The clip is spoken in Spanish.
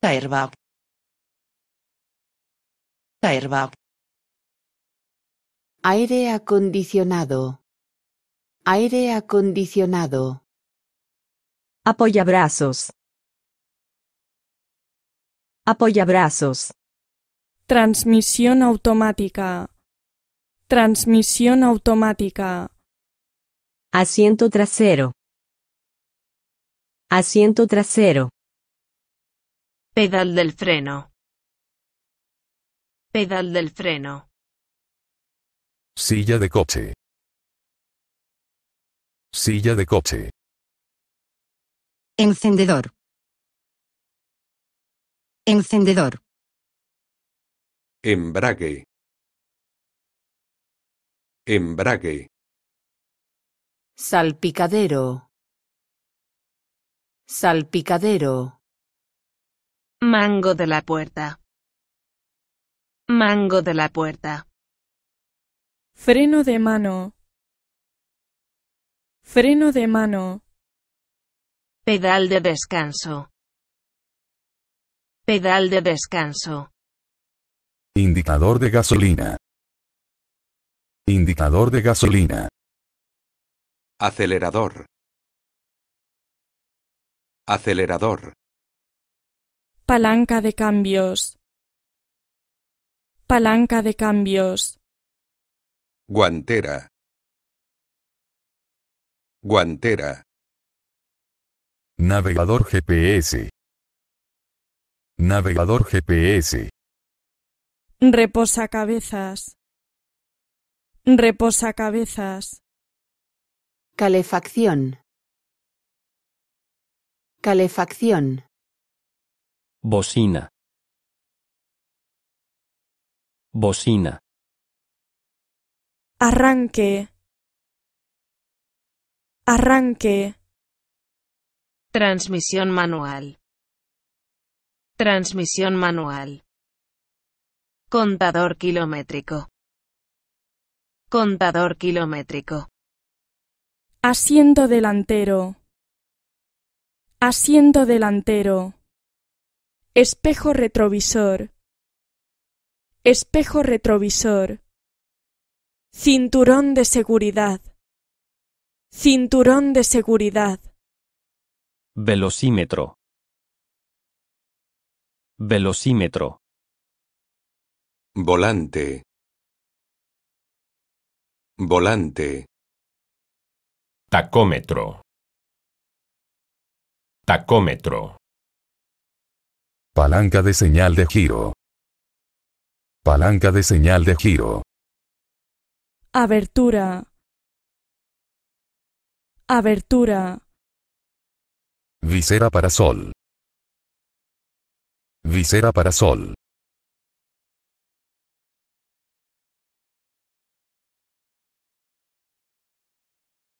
Airbag. Airbag. Aire acondicionado. Aire acondicionado. apoya brazos, Transmisión automática. Transmisión automática. Asiento trasero. Asiento trasero. Pedal del freno. Pedal del freno. Silla de coche. Silla de coche. Encendedor. Encendedor. Embrague. Embrague. Salpicadero. Salpicadero. Mango de la puerta. Mango de la puerta. Freno de mano. Freno de mano. Pedal de descanso. Pedal de descanso. Indicador de gasolina. Indicador de gasolina. Acelerador. Acelerador. Palanca de cambios. Palanca de cambios. Guantera. Guantera. Navegador GPS. Navegador GPS. Reposacabezas. Reposacabezas. Calefacción. Calefacción. Bocina. Bocina. Arranque. Arranque. Transmisión manual. Transmisión manual. Contador kilométrico. Contador kilométrico. Asiento delantero. Asiento delantero. Espejo retrovisor. Espejo retrovisor. Cinturón de seguridad. Cinturón de seguridad. Velocímetro. Velocímetro. Volante. Volante. Tacómetro. Tacómetro. Palanca de señal de giro. Palanca de señal de giro. Abertura. Abertura. Visera para sol. Visera para sol.